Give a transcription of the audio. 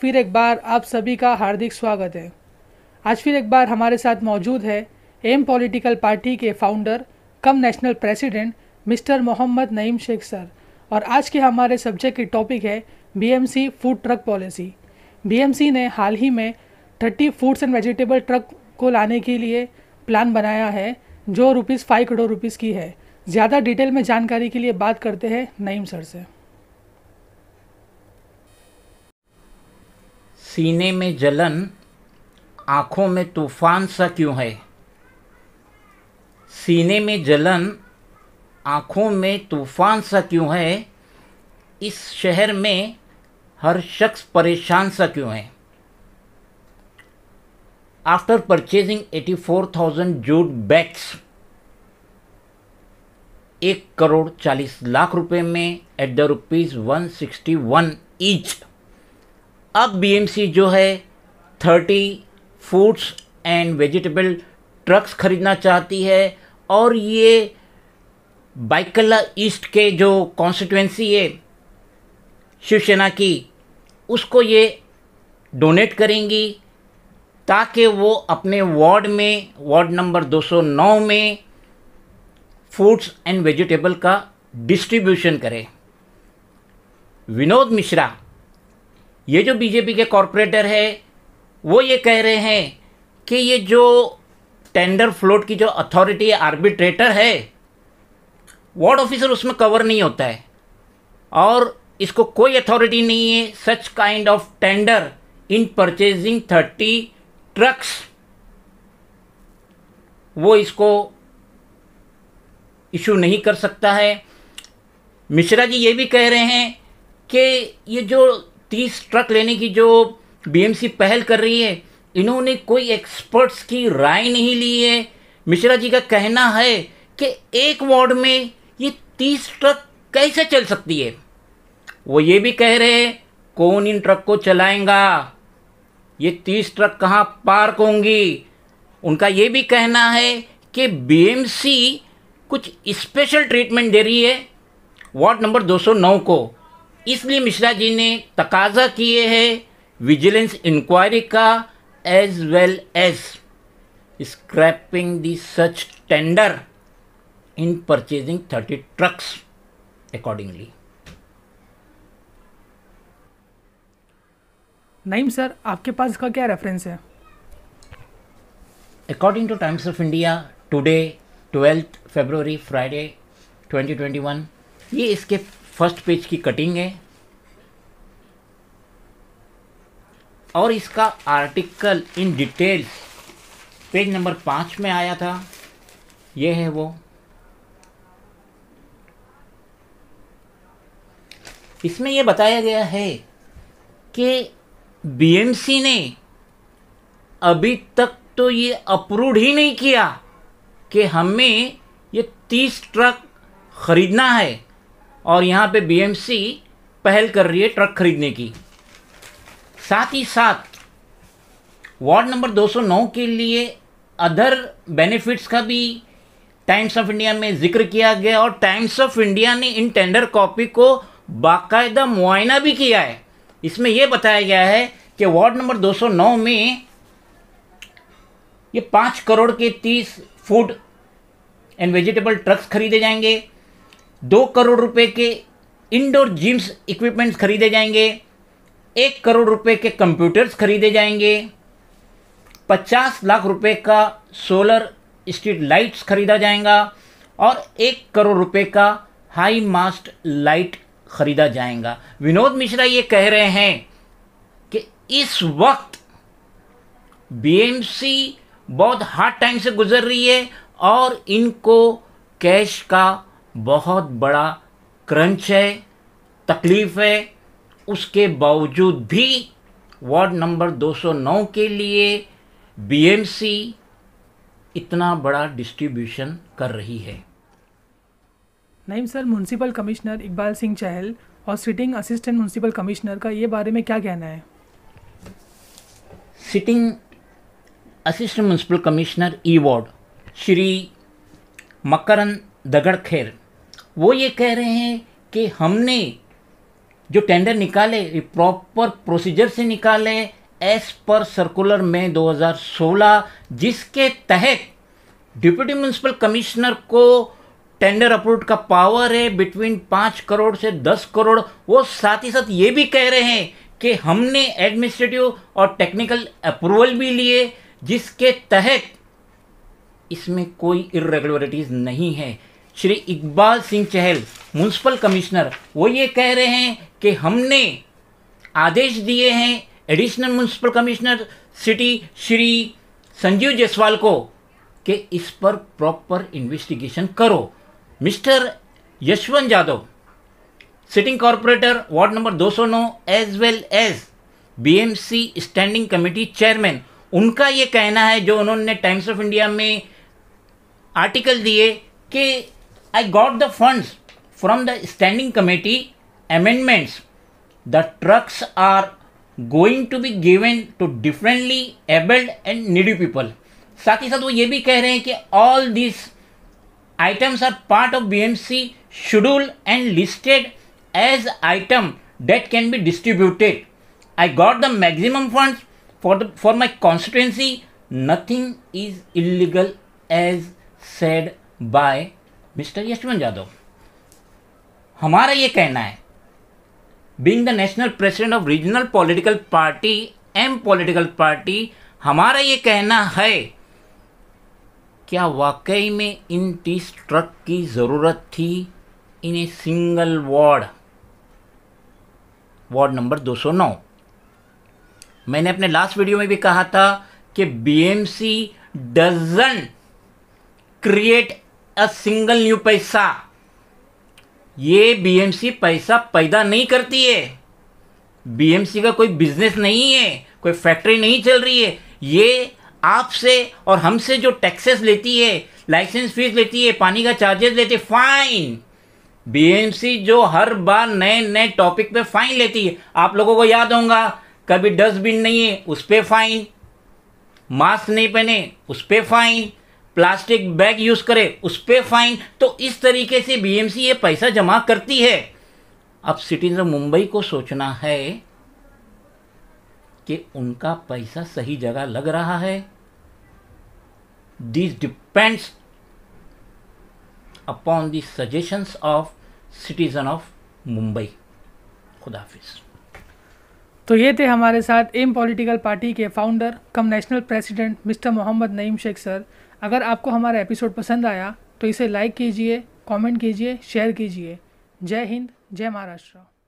फिर एक बार आप सभी का हार्दिक स्वागत है आज फिर एक बार हमारे साथ मौजूद है एम पॉलिटिकल पार्टी के founder cum national president mister Mohammed Naeem Shaikh sir और आज के हमारे सब्जेक्ट की टॉपिक है BMC food truck policy BMC ने हाल ही में thirty foods and vegetable truck को लाने के लिए प्लान बनाया है जो रुपीज़ फाइव करोड़ रुपीज़ की है ज़्यादा डिटेल में जानकारी के लिए बात करते हैं नईम सर से सीने में जलन आँखों में तूफान सा क्यों है सीने में जलन आँखों में तूफान सा क्यों है इस शहर में हर शख्स परेशान सा क्यों है after purchasing eighty four thousand jute bags एक करोड़ चालीस लाख रुपए में at the rupees one sixty one each अब बीएमसी जो है thirty foods and vegetable trucks खरीदना चाहती है और ये बाइकला ईस्ट के जो कॉन्स्टिट्यूंसी है शिवसेना की उसको ये डोनेट करेंगी ताकि वो अपने वार्ड में वार्ड नंबर 209 में फूड्स एंड वेजिटेबल का डिस्ट्रीब्यूशन करें विनोद मिश्रा ये जो बीजेपी के कॉरपोरेटर है वो ये कह रहे हैं कि ये जो टेंडर फ्लोट की जो अथॉरिटी आर्बिट्रेटर है वार्ड ऑफिसर उसमें कवर नहीं होता है और इसको कोई अथॉरिटी नहीं है such kind of tender in purchasing thirty trucks वो इसको इशू नहीं कर सकता है मिश्रा जी ये भी कह रहे हैं कि ये जो तीस ट्रक लेने की जो बीएमसी पहल कर रही है इन्होंने कोई एक्सपर्ट्स की राय नहीं ली है मिश्रा जी का कहना है कि एक वार्ड में ये तीस ट्रक कैसे चल सकती है वो ये भी कह रहे हैं कौन इन ट्रक को चलाएगा ये तीस ट्रक कहाँ पार्क होंगी उनका ये भी कहना है कि बीएमसी कुछ स्पेशल ट्रीटमेंट दे रही है वार्ड नंबर 209 को इसलिए मिश्रा जी ने तकाजा किए हैं विजिलेंस इंक्वायरी का as well as scrapping the such tender in purchasing thirty trucks accordingly नहीं सर आपके पास इसका क्या रेफरेंस है according to Times of India today twelfth February Friday 2021 ये इसके फर्स्ट पेज की कटिंग है और इसका article in details page number पाँच में आया था ये है वो इसमें यह बताया गया है कि बीएमसी ने अभी तक तो ये अप्रूव ही नहीं किया कि हमें ये तीस ट्रक खरीदना है और यहाँ पे बीएमसी पहल कर रही है ट्रक खरीदने की साथ ही साथ वार्ड नंबर 209 के लिए अदर बेनिफिट्स का भी टाइम्स ऑफ इंडिया में जिक्र किया गया और टाइम्स ऑफ इंडिया ने इन टेंडर कॉपी को बाकायदा मुआयना भी किया है इसमें यह बताया गया है कि वार्ड नंबर 209 में ये पाँच करोड़ के तीस फूड एंड वेजिटेबल ट्रक्स खरीदे जाएंगे दो करोड़ रुपए के इंडोर जिम्स इक्विपमेंट्स खरीदे जाएंगे एक करोड़ रुपए के कंप्यूटर्स खरीदे जाएंगे पचास लाख रुपए का सोलर स्ट्रीट लाइट्स खरीदा जाएगा और एक करोड़ रुपए का हाई मास्ट लाइट खरीदा जाएगा विनोद मिश्रा ये कह रहे हैं कि इस वक्त बीएमसी बहुत हार्ड टाइम से गुजर रही है और इनको कैश का बहुत बड़ा क्रंच है तकलीफ है उसके बावजूद भी वार्ड नंबर 209 के लिए बीएमसी इतना बड़ा डिस्ट्रीब्यूशन कर रही है Naeem sir municipal commissioner Iqbal Singh Chahal और सिटिंग असिस्टेंट म्यूनसिपल कमिश्नर का ये बारे में क्या कहना है sitting assistant municipal commissioner E ward Shri Makran Dagadkher वो ये कह रहे हैं कि हमने जो टेंडर निकाले प्रॉपर प्रोसीजर से निकाले एस पर सर्कुलर में 2016 जिसके तहत डिप्यूटी म्यूनसिपल कमिश्नर को टेंडर अप्रूव का पावर है बिटवीन पाँच करोड़ से दस करोड़ वो साथ ही साथ ये भी कह रहे हैं कि हमने एडमिनिस्ट्रेटिव और टेक्निकल अप्रूवल भी लिए जिसके तहत इसमें कोई इरेगुलरिटीज़ नहीं है श्री इकबाल सिंह चहल म्यूनसिपल कमिश्नर वो ये कह रहे हैं कि हमने आदेश दिए हैं additional municipal commissioner city Shri Sanjeev Jaiswal को कि इस पर प्रॉपर इन्वेस्टिगेशन करो mister Yashwant Yadav sitting corporator ward number 209 as well as BMC standing committee chairman उनका ये कहना है जो उन्होंने टाइम्स ऑफ इंडिया में आर्टिकल दिए कि I got the funds from the standing committee amendments. The trucks are going to be given to differently abled and needy people. साथ ही साथ वो ये भी कह all these items are part of BMC schedule and listed as item that can be distributed. I got the maximum funds for the for my constituency. Nothing is illegal as said by mister Yashwant Yadav हमारा ये कहना है being the national president of regional political party M political party हमारा ये कहना है क्या वाकई में इन तीस ट्रक की ज़रूरत थी in a single ward ward number 209 मैंने अपने लास्ट वीडियो में भी कहा था कि BMC doesn't create a single new पैसा ये बीएमसी पैसा पैदा नहीं करती है बीएमसी का कोई बिजनेस नहीं है कोई फैक्ट्री नहीं चल रही है ये आपसे और हमसे जो टैक्सेस लेती है लाइसेंस फीस लेती है पानी का चार्जेस लेती है फाइन बीएमसी जो हर बार नए नए टॉपिक पे फाइन लेती है आप लोगों को याद होगा कभी डस्टबिन नहीं है उस पर फाइन मास्क नहीं पहने उस पर फाइन प्लास्टिक बैग यूज करे उस पर फाइन तो इस तरीके से बीएमसी ये पैसा जमा करती है अब सिटीजन मुंबई को सोचना है कि उनका पैसा सही जगह लग रहा है this depends upon the suggestions of citizen of Mumbai खुदाफिज तो ये थे हमारे साथ एम पॉलिटिकल पार्टी के founder cum national president mister Mohammed Naeem Shaikh sir अगर आपको हमारा एपिसोड पसंद आया तो इसे लाइक कीजिए कमेंट कीजिए शेयर कीजिए जय हिंद जय महाराष्ट्र